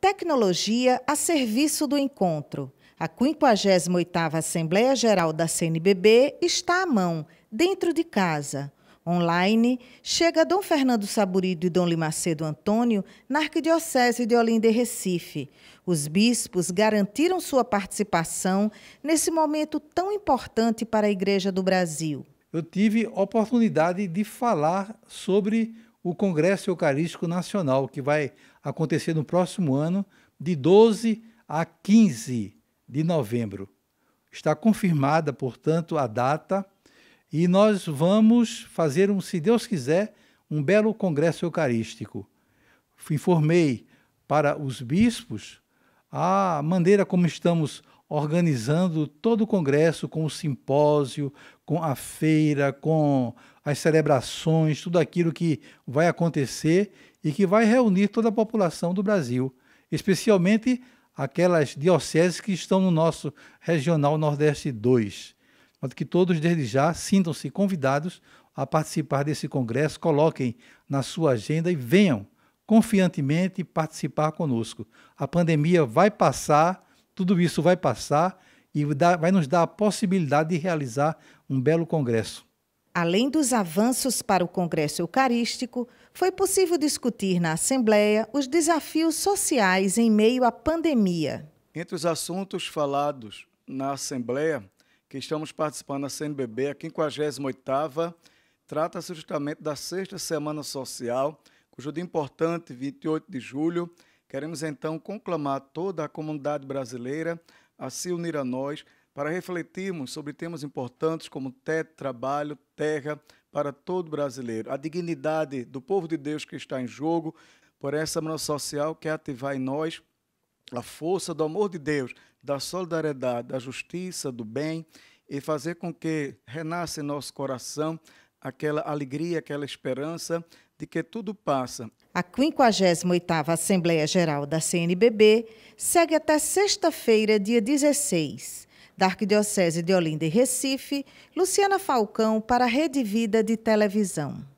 Tecnologia a serviço do encontro. A 58ª Assembleia Geral da CNBB está à mão, dentro de casa. Online, chega Dom Fernando Saburido e Dom Limacedo Antônio na Arquidiocese de Olinda e Recife. Os bispos garantiram sua participação nesse momento tão importante para a Igreja do Brasil. Eu tive oportunidade de falar sobre o Congresso Eucarístico Nacional, que vai acontecer no próximo ano, de 12 a 15 de novembro. Está confirmada, portanto, a data e nós vamos fazer um, se Deus quiser, um belo congresso eucarístico. Informei para os bispos a maneira como estamos organizando todo o congresso com o simpósio, com a feira, com as celebrações, tudo aquilo que vai acontecer e que vai reunir toda a população do Brasil, especialmente aquelas dioceses que estão no nosso Regional Nordeste 2. Mas que todos desde já sintam-se convidados a participar desse congresso, coloquem na sua agenda e venham confiantemente participar conosco. A pandemia vai passar, tudo isso vai passar e vai nos dar a possibilidade de realizar um belo congresso. Além dos avanços para o Congresso Eucarístico, foi possível discutir na Assembleia os desafios sociais em meio à pandemia. Entre os assuntos falados na Assembleia, que estamos participando da CNBB, a 58ª, trata-se justamente da Sexta Semana Social, cujo dia importante, 28 de julho, queremos então conclamar toda a comunidade brasileira a se unir a nós para refletirmos sobre temas importantes como teto, trabalho, terra para todo brasileiro, a dignidade do povo de Deus que está em jogo, por essa mão social que ativar em nós a força do amor de Deus, da solidariedade, da justiça, do bem e fazer com que renasça em nosso coração aquela alegria, aquela esperança de que tudo passa. A 58ª Assembleia Geral da CNBB segue até sexta-feira, dia 16. Da Arquidiocese de Olinda e Recife, Luciana Falcão para a Rede Vida de Televisão.